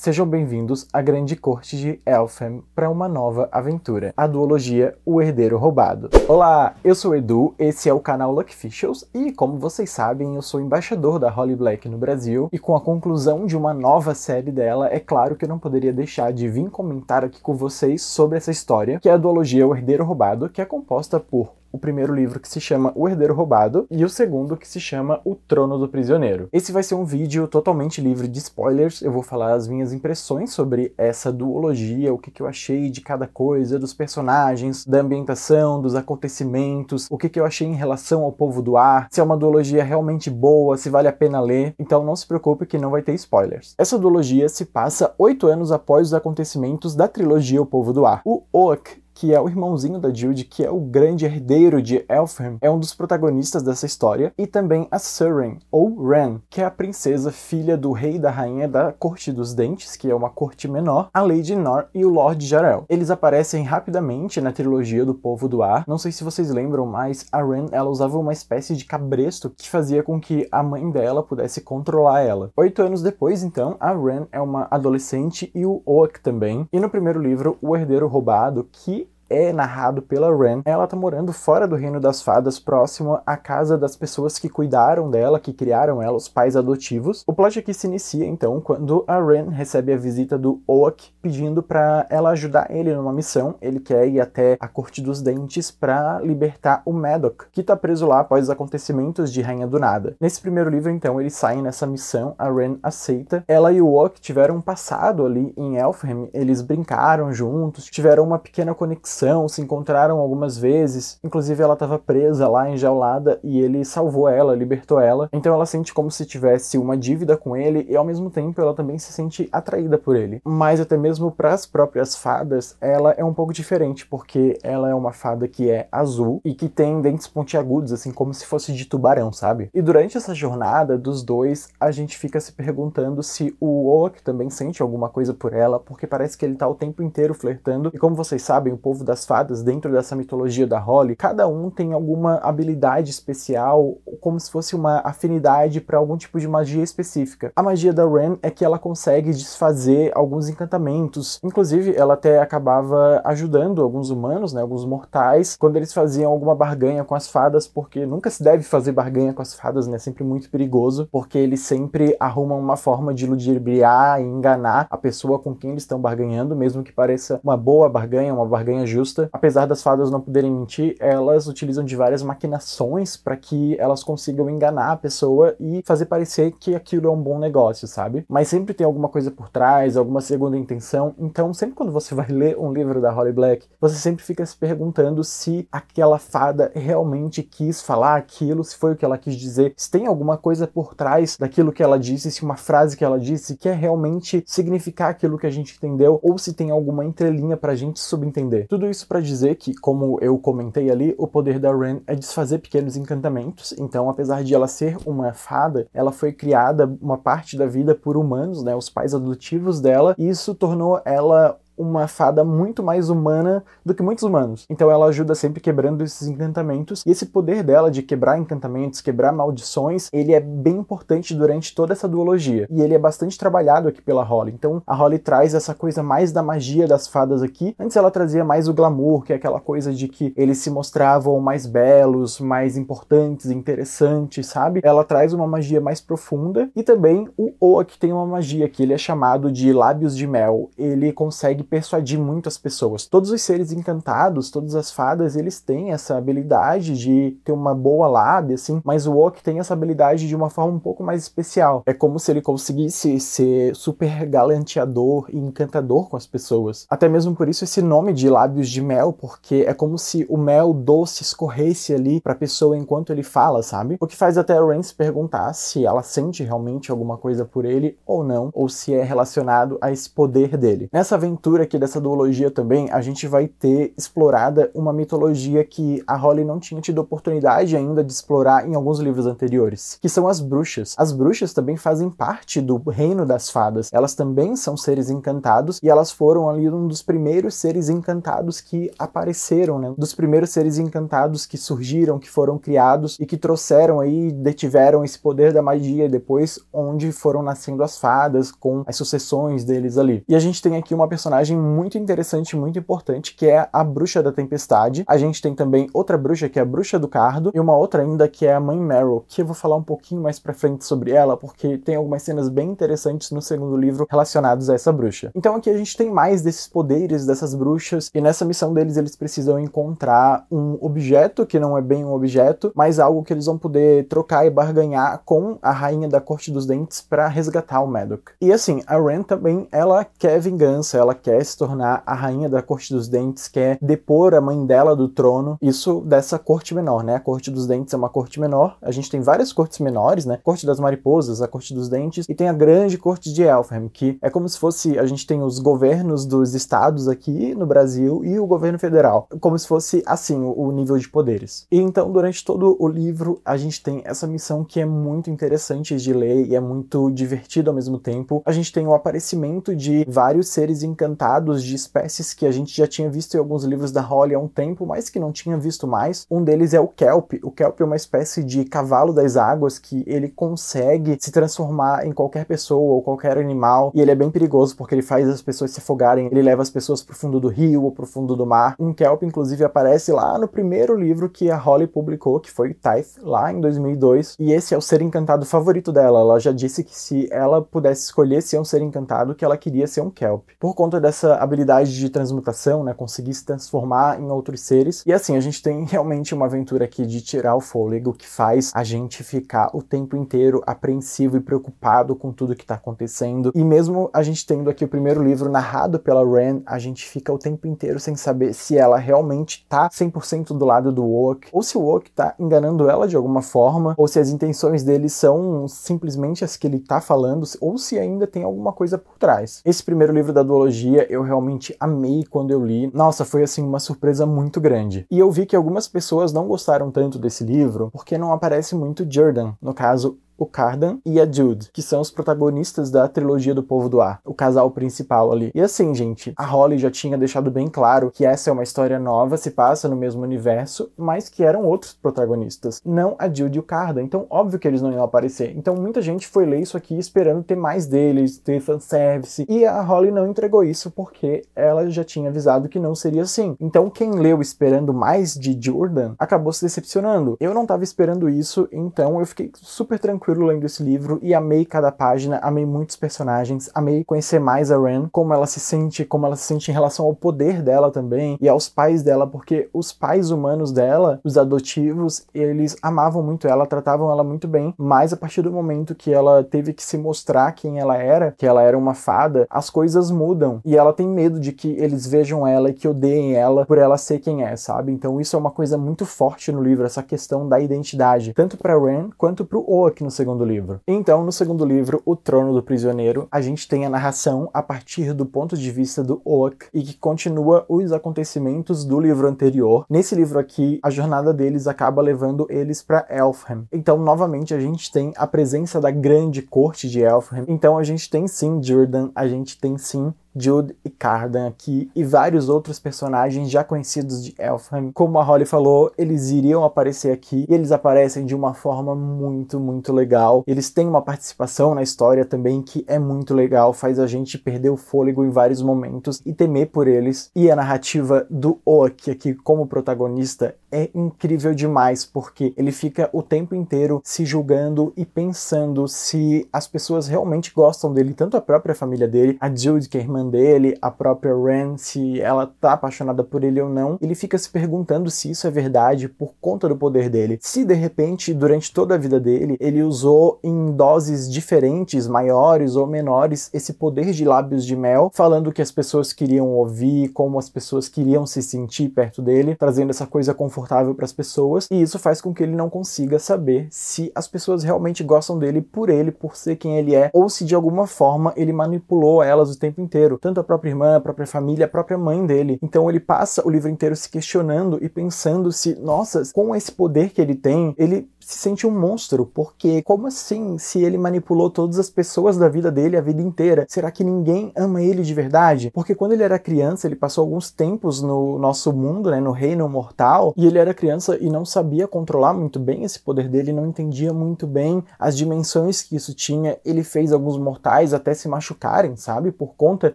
Sejam bem-vindos à grande corte de Elfheim para uma nova aventura, a duologia O Herdeiro Roubado. Olá, eu sou o Edu, esse é o canal Luckficials e, como vocês sabem, eu sou embaixador da Holly Black no Brasil e com a conclusão de uma nova série dela, é claro que eu não poderia deixar de vir comentar aqui com vocês sobre essa história, que é a duologia O Herdeiro Roubado, que é composta por o primeiro livro que se chama O Herdeiro Roubado e o segundo que se chama O Trono do Prisioneiro. Esse vai ser um vídeo totalmente livre de spoilers, eu vou falar as minhas impressões sobre essa duologia, o que, que eu achei de cada coisa, dos personagens, da ambientação, dos acontecimentos, o que, que eu achei em relação ao povo do ar, se é uma duologia realmente boa, se vale a pena ler, então não se preocupe que não vai ter spoilers. Essa duologia se passa oito anos após os acontecimentos da trilogia O Povo do Ar. O Oak que é o irmãozinho da Jude, que é o grande herdeiro de Elfheim, é um dos protagonistas dessa história, e também a Surin, ou Ren, que é a princesa filha do rei e da rainha da Corte dos Dentes, que é uma corte menor, a Lady Nor e o Lord Jarel. Eles aparecem rapidamente na trilogia do Povo do Ar. Não sei se vocês lembram, mas a Ren ela usava uma espécie de cabresto que fazia com que a mãe dela pudesse controlar ela. Oito anos depois, então, a Ren é uma adolescente e o Oak também. E no primeiro livro, o herdeiro roubado, que é narrado pela Ren. Ela tá morando fora do Reino das Fadas, próximo à casa das pessoas que cuidaram dela, que criaram ela, os pais adotivos. O plot aqui se inicia, então, quando a Ren recebe a visita do Oak pedindo para ela ajudar ele numa missão. Ele quer ir até a Corte dos Dentes para libertar o Madoc, que tá preso lá após os acontecimentos de Rainha do Nada. Nesse primeiro livro, então, eles saem nessa missão, a Ren aceita. Ela e o Oak tiveram um passado ali em Elfheim, eles brincaram juntos, tiveram uma pequena conexão ação, se encontraram algumas vezes. Inclusive, ela estava presa lá, enjaulada, e ele salvou ela, libertou ela. Então, ela sente como se tivesse uma dívida com ele, e ao mesmo tempo, ela também se sente atraída por ele. Mas, até mesmo para as próprias fadas, ela é um pouco diferente, porque ela é uma fada que é azul e que tem dentes pontiagudos, assim como se fosse de tubarão, sabe? E durante essa jornada dos dois, a gente fica se perguntando se o Oak também sente alguma coisa por ela, porque parece que ele tá o tempo inteiro flertando. E como vocês sabem, o povo das fadas dentro dessa mitologia da Holly, cada um tem alguma habilidade especial, como se fosse uma afinidade para algum tipo de magia específica. A magia da Ren é que ela consegue desfazer alguns encantamentos. Inclusive, ela até acabava ajudando alguns humanos, né, alguns mortais, quando eles faziam alguma barganha com as fadas, porque nunca se deve fazer barganha com as fadas, né? É sempre muito perigoso, porque eles sempre arrumam uma forma de ludibriar e enganar a pessoa com quem eles estão barganhando, mesmo que pareça uma boa barganha, uma barganha justa justa. Apesar das fadas não poderem mentir, elas utilizam de várias maquinações para que elas consigam enganar a pessoa e fazer parecer que aquilo é um bom negócio, sabe? Mas sempre tem alguma coisa por trás, alguma segunda intenção. Então, sempre quando você vai ler um livro da Holly Black, você sempre fica se perguntando se aquela fada realmente quis falar aquilo, se foi o que ela quis dizer, se tem alguma coisa por trás daquilo que ela disse, se uma frase que ela disse quer realmente significar aquilo que a gente entendeu ou se tem alguma entrelinha pra gente subentender. Tudo isso para dizer que, como eu comentei ali, o poder da Ren é desfazer pequenos encantamentos, então apesar de ela ser uma fada, ela foi criada uma parte da vida por humanos, né, os pais adotivos dela, e isso tornou ela uma fada muito mais humana do que muitos humanos. Então ela ajuda sempre quebrando esses encantamentos. E esse poder dela de quebrar encantamentos, quebrar maldições, ele é bem importante durante toda essa duologia. E ele é bastante trabalhado aqui pela Holly. Então a Holly traz essa coisa mais da magia das fadas aqui. Antes ela trazia mais o glamour, que é aquela coisa de que eles se mostravam mais belos, mais importantes, interessantes, sabe? Ela traz uma magia mais profunda. E também o Oa que tem uma magia que ele é chamado de lábios de mel. Ele consegue persuadir muito as pessoas. Todos os seres encantados, todas as fadas, eles têm essa habilidade de ter uma boa lábia, assim, mas o Oak tem essa habilidade de uma forma um pouco mais especial. É como se ele conseguisse ser super galanteador e encantador com as pessoas. Até mesmo por isso esse nome de lábios de mel, porque é como se o mel doce escorresse ali pra pessoa enquanto ele fala, sabe? O que faz até a Rance perguntar se ela sente realmente alguma coisa por ele ou não, ou se é relacionado a esse poder dele. Nessa aventura, leitura aqui dessa duologia também, a gente vai ter explorada uma mitologia que a Holly não tinha tido oportunidade ainda de explorar em alguns livros anteriores, que são as bruxas. As bruxas também fazem parte do reino das fadas. Elas também são seres encantados e elas foram ali um dos primeiros seres encantados que apareceram, né? Dos primeiros seres encantados que surgiram, que foram criados e que trouxeram aí, detiveram esse poder da magia e depois onde foram nascendo as fadas com as sucessões deles ali. E a gente tem aqui uma personagem personagem muito interessante, muito importante, que é a Bruxa da Tempestade. A gente tem também outra bruxa, que é a Bruxa do Cardo, e uma outra ainda, que é a Mãe Meryl, que eu vou falar um pouquinho mais pra frente sobre ela, porque tem algumas cenas bem interessantes no segundo livro relacionados a essa bruxa. Então aqui a gente tem mais desses poderes dessas bruxas, e nessa missão deles eles precisam encontrar um objeto, que não é bem um objeto, mas algo que eles vão poder trocar e barganhar com a rainha da Corte dos Dentes para resgatar o Madoc. E assim, a Ren também, ela quer vingança, ela quer quer se tornar a rainha da Corte dos Dentes, quer depor a mãe dela do trono, isso dessa corte menor, né? A Corte dos Dentes é uma corte menor, a gente tem várias cortes menores, né? Corte das Mariposas, a Corte dos Dentes, e tem a Grande Corte de Elfheim, que é como se fosse, a gente tem os governos dos estados aqui no Brasil e o governo federal, como se fosse assim o nível de poderes. E então, durante todo o livro, a gente tem essa missão que é muito interessante de ler e é muito divertido ao mesmo tempo. A gente tem o aparecimento de vários seres encantados encantados de espécies que a gente já tinha visto em alguns livros da Holly há um tempo, mas que não tinha visto mais. Um deles é o kelp. O kelp é uma espécie de cavalo das águas que ele consegue se transformar em qualquer pessoa ou qualquer animal, e ele é bem perigoso porque ele faz as pessoas se afogarem, ele leva as pessoas pro fundo do rio ou pro fundo do mar. Um kelp inclusive aparece lá no primeiro livro que a Holly publicou, que foi Tithe, lá em 2002, e esse é o ser encantado favorito dela. Ela já disse que se ela pudesse escolher ser um ser encantado, que ela queria ser um kelp. Por conta dessa habilidade de transmutação, né? Conseguir se transformar em outros seres. E assim, a gente tem realmente uma aventura aqui de tirar o fôlego que faz a gente ficar o tempo inteiro apreensivo e preocupado com tudo que está acontecendo. E mesmo a gente tendo aqui o primeiro livro narrado pela Ren, a gente fica o tempo inteiro sem saber se ela realmente tá 100% do lado do Walk ou se o Walk tá enganando ela de alguma forma, ou se as intenções dele são simplesmente as que ele tá falando, ou se ainda tem alguma coisa por trás. Esse primeiro livro da duologia eu realmente amei quando eu li. Nossa, foi assim uma surpresa muito grande. E eu vi que algumas pessoas não gostaram tanto desse livro porque não aparece muito Jordan, no caso o Cardan e a Jude, que são os protagonistas da trilogia do Povo do Ar, o casal principal ali. E assim, gente, a Holly já tinha deixado bem claro que essa é uma história nova, se passa no mesmo universo, mas que eram outros protagonistas, não a Jude e o Cardan. Então, óbvio que eles não iam aparecer. Então, muita gente foi ler isso aqui esperando ter mais deles, ter fanservice, e a Holly não entregou isso porque ela já tinha avisado que não seria assim. Então, quem leu esperando mais de Jordan acabou se decepcionando. Eu não estava esperando isso, então eu fiquei super tranquilo tranquilo lendo esse livro e amei cada página, amei muitos personagens, amei conhecer mais a Ren, como ela se sente, como ela se sente em relação ao poder dela também e aos pais dela, porque os pais humanos dela, os adotivos, eles amavam muito ela, tratavam ela muito bem, mas a partir do momento que ela teve que se mostrar quem ela era, que ela era uma fada, as coisas mudam e ela tem medo de que eles vejam ela e que odeiem ela por ela ser quem é, sabe? Então isso é uma coisa muito forte no livro, essa questão da identidade, tanto para Ren quanto para o Oak no segundo livro. Então, no segundo livro, O Trono do Prisioneiro, a gente tem a narração a partir do ponto de vista do Oak e que continua os acontecimentos do livro anterior. Nesse livro aqui, a jornada deles acaba levando eles para Elfheim. Então, novamente, a gente tem a presença da grande corte de Elfheim. Então, a gente tem sim Jordan, a gente tem sim Jude e Cardan aqui e vários outros personagens já conhecidos de Elfheim. Como a Holly falou, eles iriam aparecer aqui e eles aparecem de uma forma muito, muito legal. Eles têm uma participação na história também que é muito legal, faz a gente perder o fôlego em vários momentos e temer por eles. E a narrativa do Oak aqui como protagonista é incrível demais, porque ele fica o tempo inteiro se julgando e pensando se as pessoas realmente gostam dele, tanto a própria família dele, a Jude, que é irmã dele, a própria Ren, se ela tá apaixonada por ele ou não. Ele fica se perguntando se isso é verdade por conta do poder dele. Se de repente, durante toda a vida dele, ele usou em doses diferentes, maiores ou menores, esse poder de lábios de mel, falando que as pessoas queriam ouvir, como as pessoas queriam se sentir perto dele, trazendo essa coisa confortável para as pessoas, e isso faz com que ele não consiga saber se as pessoas realmente gostam dele por ele, por ser quem ele é, ou se de alguma forma ele manipulou elas o tempo inteiro tanto a própria irmã, a própria família, a própria mãe dele. Então ele passa o livro inteiro se questionando e pensando se, nossa, com esse poder que ele tem, ele se sente um monstro, porque como assim se ele manipulou todas as pessoas da vida dele a vida inteira? Será que ninguém ama ele de verdade? Porque quando ele era criança, ele passou alguns tempos no nosso mundo, né, no reino mortal, e ele era criança e não sabia controlar muito bem esse poder dele, não entendia muito bem as dimensões que isso tinha. Ele fez alguns mortais até se machucarem, sabe? Por conta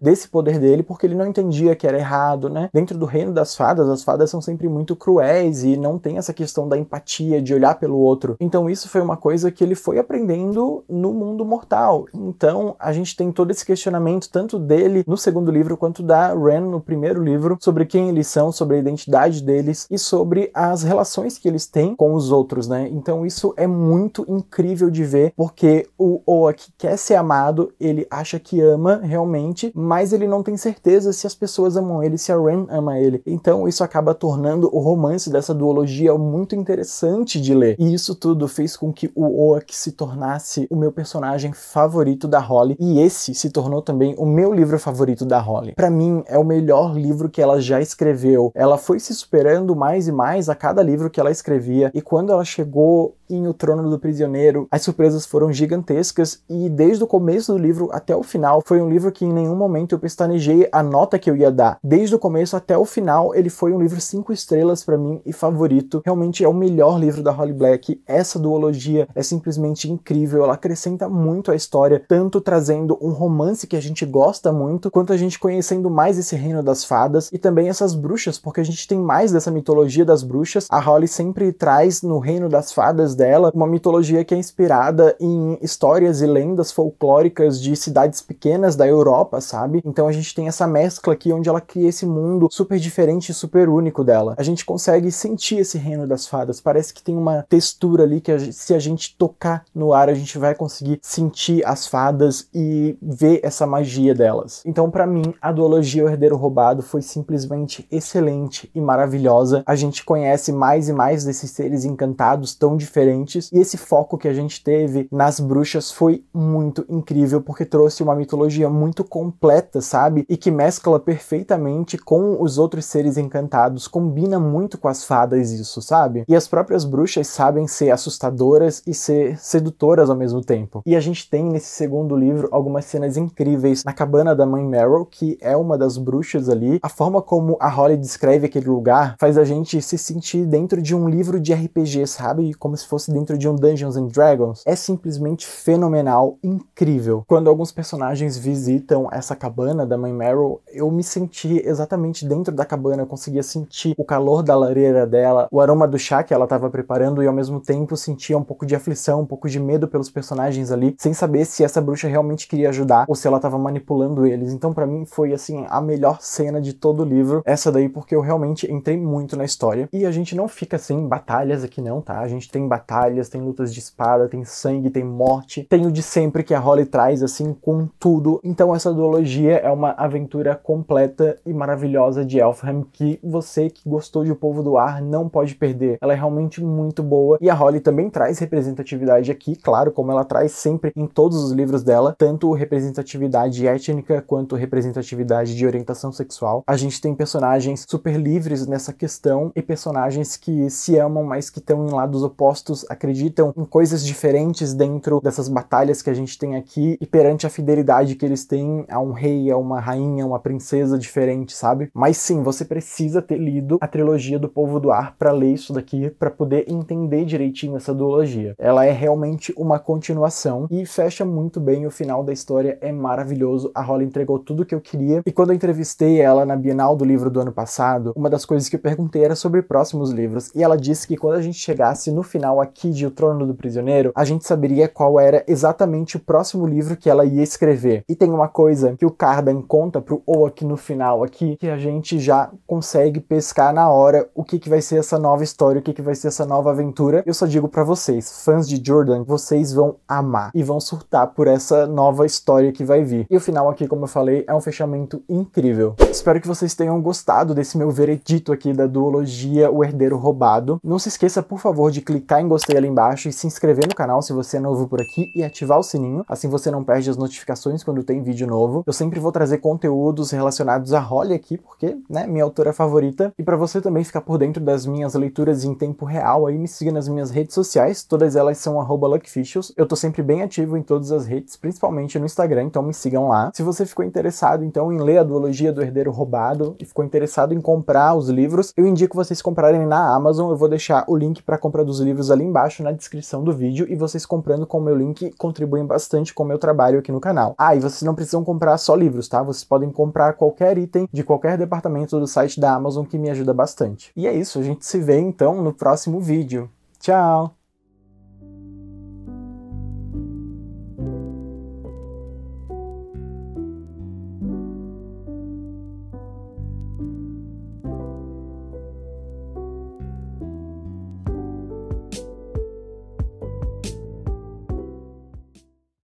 desse poder dele, porque ele não entendia que era errado, né? Dentro do reino das fadas, as fadas são sempre muito cruéis e não tem essa questão da empatia, de olhar pelo outro outro. Então isso foi uma coisa que ele foi aprendendo no mundo mortal. Então a gente tem todo esse questionamento tanto dele no segundo livro quanto da Ren no primeiro livro sobre quem eles são, sobre a identidade deles e sobre as relações que eles têm com os outros, né? Então isso é muito incrível de ver porque o Oa que quer ser amado, ele acha que ama realmente, mas ele não tem certeza se as pessoas amam ele, se a Ren ama ele. Então isso acaba tornando o romance dessa duologia muito interessante de ler. E isso isso tudo fez com que o Oak se tornasse o meu personagem favorito da Holly e esse se tornou também o meu livro favorito da Holly. Para mim é o melhor livro que ela já escreveu. Ela foi se superando mais e mais a cada livro que ela escrevia e quando ela chegou em O Trono do Prisioneiro, as surpresas foram gigantescas e desde o começo do livro até o final foi um livro que em nenhum momento eu pestanejei a nota que eu ia dar. Desde o começo até o final, ele foi um livro cinco estrelas para mim e favorito. Realmente é o melhor livro da Holly Black. Essa duologia é simplesmente incrível, ela acrescenta muito à história, tanto trazendo um romance que a gente gosta muito, quanto a gente conhecendo mais esse reino das fadas e também essas bruxas, porque a gente tem mais dessa mitologia das bruxas. A Holly sempre traz no reino das fadas histórias dela, uma mitologia que é inspirada em histórias e lendas folclóricas de cidades pequenas da Europa, sabe? Então a gente tem essa mescla aqui onde ela cria esse mundo super diferente e super único dela. A gente consegue sentir esse reino das fadas, parece que tem uma textura ali que a gente, se a gente tocar no ar, a gente vai conseguir sentir as fadas e ver essa magia delas. Então, para mim, a duologia O Herdeiro Roubado foi simplesmente excelente e maravilhosa. A gente conhece mais e mais desses seres encantados tão diferentes diferentes. E esse foco que a gente teve nas bruxas foi muito incrível, porque trouxe uma mitologia muito completa, sabe? E que mescla perfeitamente com os outros seres encantados, combina muito com as fadas isso, sabe? E as próprias bruxas sabem ser assustadoras e ser sedutoras ao mesmo tempo. E a gente tem nesse segundo livro algumas cenas incríveis na cabana da mãe Meryl, que é uma das bruxas ali. A forma como a Holly descreve aquele lugar faz a gente se sentir dentro de um livro de RPG, sabe? Como se fosse dentro de um Dungeons and Dragons, é simplesmente fenomenal, incrível. Quando alguns personagens visitam essa cabana da mãe Meryl, eu me senti exatamente dentro da cabana, eu conseguia sentir o calor da lareira dela, o aroma do chá que ela estava preparando e ao mesmo tempo sentia um pouco de aflição, um pouco de medo pelos personagens ali, sem saber se essa bruxa realmente queria ajudar ou se ela estava manipulando eles. Então para mim foi assim a melhor cena de todo o livro, essa daí porque eu realmente entrei muito na história. E a gente não fica sem batalhas aqui não, tá? A gente tem batalhas batalhas, tem lutas de espada, tem sangue, tem morte, tem o de sempre que a Holly traz, assim, com tudo. Então essa duologia é uma aventura completa e maravilhosa de Elfham que você que gostou de O Povo do Ar não pode perder. Ela é realmente muito boa e a Holly também traz representatividade aqui, claro, como ela traz sempre em todos os livros dela, tanto representatividade étnica quanto representatividade de orientação sexual. A gente tem personagens super livres nessa questão e personagens que se amam, mas que estão em lados opostos acreditam em coisas diferentes dentro dessas batalhas que a gente tem aqui e perante a fidelidade que eles têm a um rei, a uma rainha, a uma princesa diferente, sabe? Mas sim, você precisa ter lido a trilogia do Povo do Ar para ler isso daqui, para poder entender direitinho essa duologia. Ela é realmente uma continuação e fecha muito bem, o final da história é maravilhoso, a Rola entregou tudo que eu queria. E quando eu entrevistei ela na Bienal do livro do ano passado, uma das coisas que eu perguntei era sobre próximos livros, e ela disse que quando a gente chegasse no final a Kid e o Trono do Prisioneiro, a gente saberia qual era exatamente o próximo livro que ela ia escrever. E tem uma coisa que o Cardan conta pro aqui no final aqui, que a gente já consegue pescar na hora o que, que vai ser essa nova história, o que, que vai ser essa nova aventura. Eu só digo para vocês, fãs de Jordan, vocês vão amar e vão surtar por essa nova história que vai vir. E o final aqui, como eu falei, é um fechamento incrível. Espero que vocês tenham gostado desse meu veredito aqui da duologia O Herdeiro Roubado. Não se esqueça, por favor, de clicar em gostei ali embaixo e se inscrever no canal se você é novo por aqui e ativar o sininho, assim você não perde as notificações quando tem vídeo novo. Eu sempre vou trazer conteúdos relacionados a Holly aqui, porque, né, minha autora favorita. E para você também ficar por dentro das minhas leituras em tempo real, aí me siga nas minhas redes sociais, todas elas são @luckficials. Eu tô sempre bem ativo em todas as redes, principalmente no Instagram, então me sigam lá. Se você ficou interessado então em ler a duologia do herdeiro roubado e ficou interessado em comprar os livros, eu indico vocês comprarem na Amazon. Eu vou deixar o link para compra dos livros ali ali embaixo na descrição do vídeo e vocês comprando com o meu link contribuem bastante com o meu trabalho aqui no canal. Ah, e vocês não precisam comprar só livros, tá? Vocês podem comprar qualquer item de qualquer departamento do site da Amazon que me ajuda bastante. E é isso, a gente se vê então no próximo vídeo. Tchau!